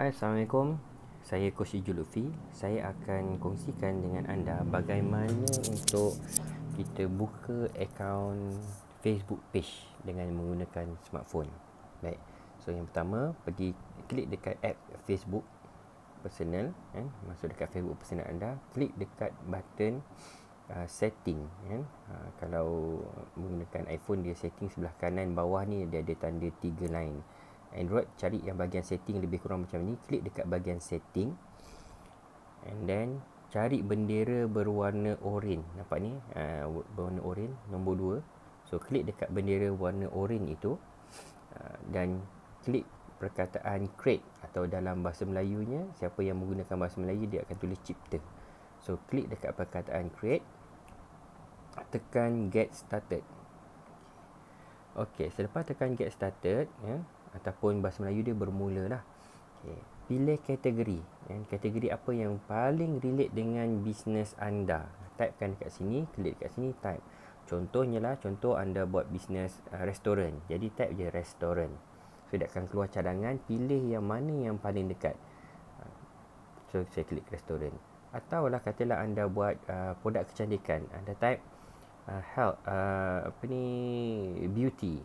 Hai, Assalamualaikum. Saya Coach Ijul Lutfi. Saya akan kongsikan dengan anda bagaimana untuk kita buka akaun Facebook page dengan menggunakan smartphone. Baik. So, yang pertama, pergi klik dekat app Facebook personal. Eh? Kan? Masuk dekat Facebook personal anda. Klik dekat button uh, setting. Eh? Uh, kalau menggunakan iPhone, dia setting sebelah kanan bawah ni dia ada tanda tiga line. Android cari yang bahagian setting lebih kurang macam ni klik dekat bahagian setting and then cari bendera berwarna oren nampak ni uh, berwarna oren nombor 2 so klik dekat bendera warna oren itu ah, dan klik perkataan create atau dalam bahasa Melayunya siapa yang menggunakan bahasa Melayu dia akan tulis cipta so klik dekat perkataan create tekan get started Okey, selepas tekan get started ya, ataupun bahasa Melayu dia bermula lah. Okay. Pilih kategori. Yeah. Kategori apa yang paling relate dengan bisnes anda. Typekan dekat sini, klik dekat sini, type. Contohnya lah, contoh anda buat bisnes uh, restoran. Jadi, type je restoran. So, dia akan keluar cadangan. Pilih yang mana yang paling dekat. Uh, so, saya klik restoran. Atau lah, katalah anda buat uh, produk kecantikan. Anda type uh, health, uh, apa ni, beauty.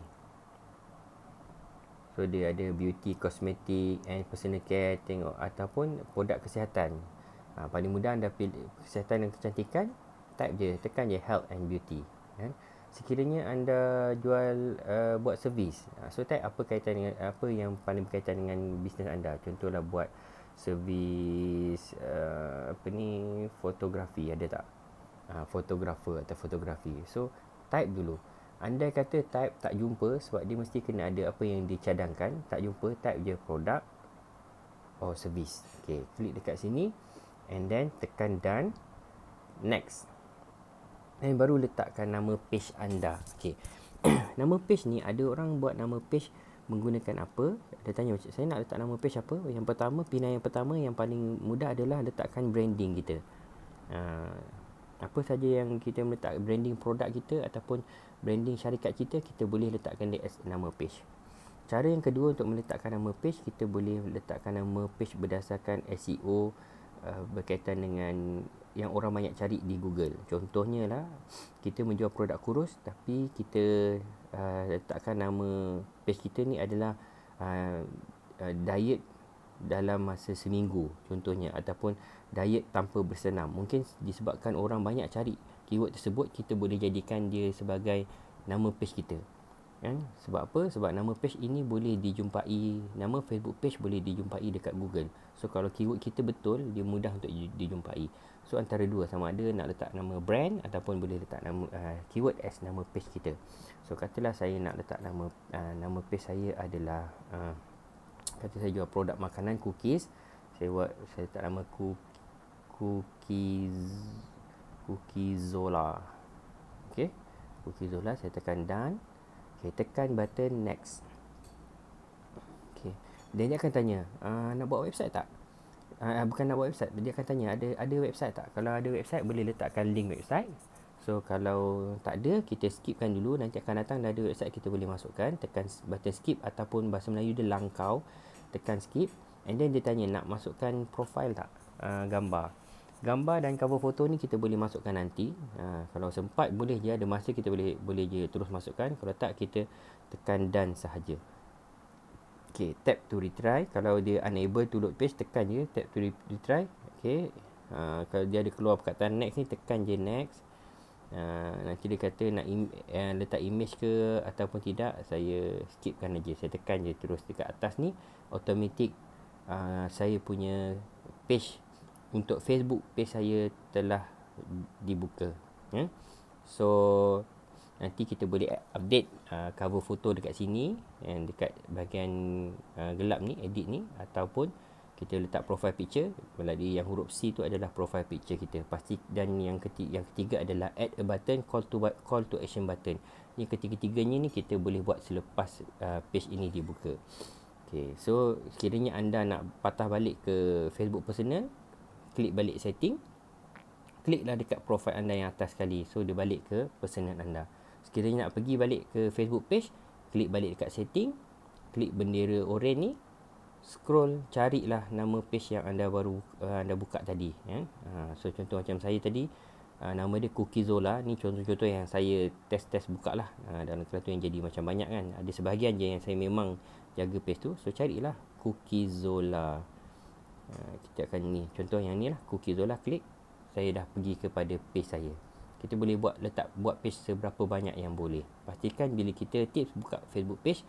So dia ada beauty, kosmetik and personal care tengok ataupun produk kesihatan. Ha, paling mudah anda pilih kesihatan dan kecantikan, type je, tekan je health and beauty. Kan? Sekiranya anda jual uh, buat servis, ha, so type apa kaitan dengan apa yang paling berkaitan dengan bisnes anda. Contohlah buat servis uh, apa ni fotografi ada tak? Uh, fotografer atau fotografi. So type dulu. Andai kata type tak jumpa sebab dia mesti kena ada apa yang dicadangkan. Tak jumpa type je produk or service. Okay, klik dekat sini and then tekan done. Next. Dan baru letakkan nama page anda. Okay. nama page ni ada orang buat nama page menggunakan apa. Dia tanya macam saya nak letak nama page apa. Yang pertama, pilihan yang pertama yang paling mudah adalah letakkan branding kita. Uh, apa saja yang kita letak branding produk kita ataupun branding syarikat kita kita boleh letakkan dia as nama page cara yang kedua untuk meletakkan nama page kita boleh letakkan nama page berdasarkan SEO uh, eh, berkaitan dengan yang orang banyak cari di Google contohnya lah kita menjual produk kurus tapi kita uh, letakkan nama page kita ni adalah uh, uh, diet dalam masa seminggu contohnya ataupun diet tanpa bersenam mungkin disebabkan orang banyak cari keyword tersebut kita boleh jadikan dia sebagai nama page kita kan sebab apa sebab nama page ini boleh dijumpai nama Facebook page boleh dijumpai dekat Google so kalau keyword kita betul dia mudah untuk dijumpai so antara dua sama ada nak letak nama brand ataupun boleh letak nama uh, keyword as nama page kita so katalah saya nak letak nama uh, nama page saya adalah uh, kata saya jual produk makanan cookies saya buat saya tak nama ku cookies cookiesola okey cookiesola saya tekan done okey tekan button next okey dia ni akan tanya uh, nak buat website tak uh, bukan nak buat website dia akan tanya ada ada website tak kalau ada website boleh letakkan link website So kalau tak ada kita skipkan dulu nanti akan datang dah ada website kita boleh masukkan tekan button skip ataupun bahasa Melayu dia langkau tekan skip and then dia tanya nak masukkan profil tak uh, gambar gambar dan cover foto ni kita boleh masukkan nanti uh, kalau sempat boleh je ada masa kita boleh boleh je terus masukkan kalau tak kita tekan dan sahaja Okay, tap to retry kalau dia unable to load page tekan je tap to retry okay uh, kalau dia ada keluar perkataan next ni tekan je next Ah, nanti dia kata nak im, uh, letak image ke ataupun tidak saya skipkan aja saya tekan je terus dekat atas ni automatic uh, saya punya page untuk Facebook page saya telah dibuka ya yeah? so nanti kita boleh update uh, cover foto dekat sini dan dekat bahagian uh, gelap ni edit ni ataupun kita letak profile picture melalui yang huruf C tu adalah profile picture kita pasti dan yang ketiga, yang ketiga adalah add a button call to call to action button ni ketiga-tiganya ni kita boleh buat selepas uh, page ini dibuka Okay, so kiranya anda nak patah balik ke Facebook personal klik balik setting kliklah dekat profile anda yang atas sekali so dia balik ke personal anda sekiranya nak pergi balik ke Facebook page klik balik dekat setting klik bendera oranye. ni scroll carilah nama page yang anda baru uh, anda buka tadi ya uh, so contoh macam saya tadi uh, nama dia cookiezola ni contoh-contoh yang saya test-test bukalah uh, dalam kereta yang jadi macam banyak kan ada sebahagian je yang saya memang jaga page tu so carilah cookiezola uh, kita akan ni contoh yang ni lah cookiezola klik saya dah pergi kepada page saya kita boleh buat letak buat page seberapa banyak yang boleh pastikan bila kita tips buka Facebook page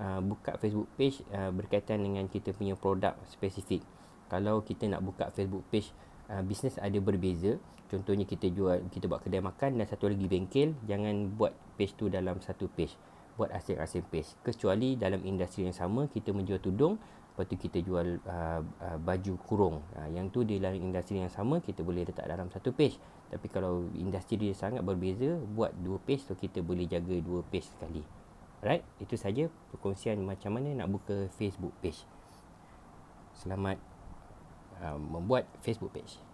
uh, buka Facebook page uh, berkaitan dengan kita punya produk spesifik kalau kita nak buka Facebook page uh, bisnes ada berbeza contohnya kita jual kita buat kedai makan dan satu lagi bengkel jangan buat page tu dalam satu page buat asing-asing page kecuali dalam industri yang sama kita menjual tudung lepas tu kita jual uh, uh, baju kurung uh, yang tu di dalam industri yang sama kita boleh letak dalam satu page tapi kalau industri dia sangat berbeza buat dua page tu kita boleh jaga dua page sekali alright itu saja perkongsian macam mana nak buka Facebook page selamat uh, membuat Facebook page